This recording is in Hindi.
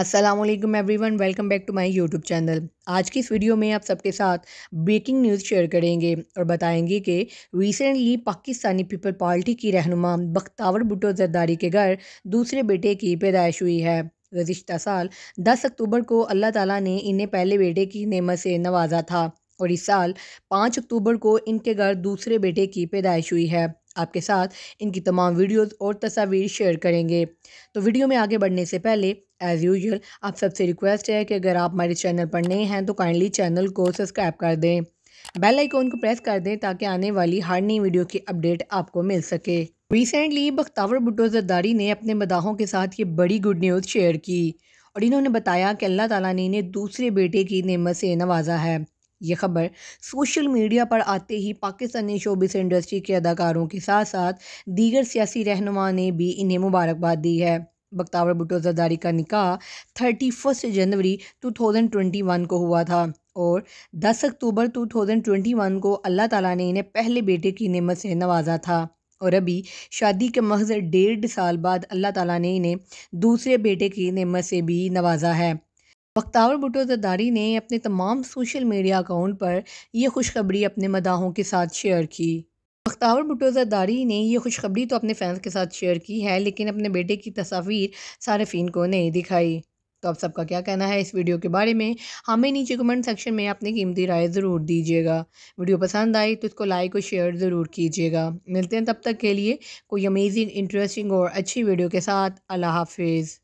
Aslam everyone welcome back to my YouTube channel आज की इस वीडियो में आप सबके साथ ब्रेकिंग न्यूज़ शेयर करेंगे और बताएंगे कि रिसेंटली पाकिस्तानी पीपल पार्टी की रहनुमा बख्तावर भुटो जरदारी के घर दूसरे बेटे की पैदाइश हुई है गुज्त साल दस अक्टूबर को अल्लाह ताला ने इन्हें पहले बेटे की नेमत से नवाजा था और इस साल पाँच अक्टूबर को इनके घर दूसरे बेटे की पैदाइश हुई है आपके साथ इनकी तमाम वीडियोस और तस्वीर शेयर करेंगे तो वीडियो में आगे बढ़ने से पहले एज़ यूजल आप सबसे रिक्वेस्ट है कि अगर आप हमारे चैनल पर नए हैं तो काइंडली चैनल को सब्सक्राइब कर दें बेल आइकॉन को प्रेस कर दें ताकि आने वाली हर नई वीडियो की अपडेट आपको मिल सके रिसेंटली बख्तावर भुट्टो जरदारी ने अपने मदाहों के साथ ये बड़ी गुड न्यूज़ शेयर की और इन्होंने बताया कि अल्लाह ताला ने इन्हें दूसरे बेटे की नेमत से नवाजा है ये खबर सोशल मीडिया पर आते ही पाकिस्तानी शोबिस इंडस्ट्री के अदाकारों के साथ साथ दीगर सियासी रहनुमा ने भी इन्हें मुबारकबाद दी है बख्तावर भुटो जरदारी का निकाह thirty first January two thousand twenty one को हुआ था और दस October two thousand twenty one को अल्लाह ताला ने इन्हें पहले बेटे की नमत से नवाजा था और अभी शादी के महज डेढ़ साल बाद अल्लाह ताला ने इन्हें दूसरे बेटे की नमत से भी नवाजा है बख्तावर भुटो जरदारी ने अपने तमाम सोशल मीडिया अकाउंट पर यह खुशखबरी अपने मदाहों के साथ शेयर की बख्तावर भुटो जरदारी ने यह खुशखबरी तो अपने फैंस के साथ शेयर की है लेकिन अपने बेटे की तस्वीर सारफीन को नहीं दिखाई तो आप सबका क्या कहना है इस वीडियो के बारे में हमें नीचे कमेंट सेक्शन में अपनी कीमती राय ज़रूर दीजिएगा वीडियो पसंद आई तो इसको लाइक और शेयर ज़रूर कीजिएगा मिलते हैं तब तक के लिए कोई अमेजिंग इंटरेस्टिंग और अच्छी वीडियो के साथ अल्लाह हाफिज़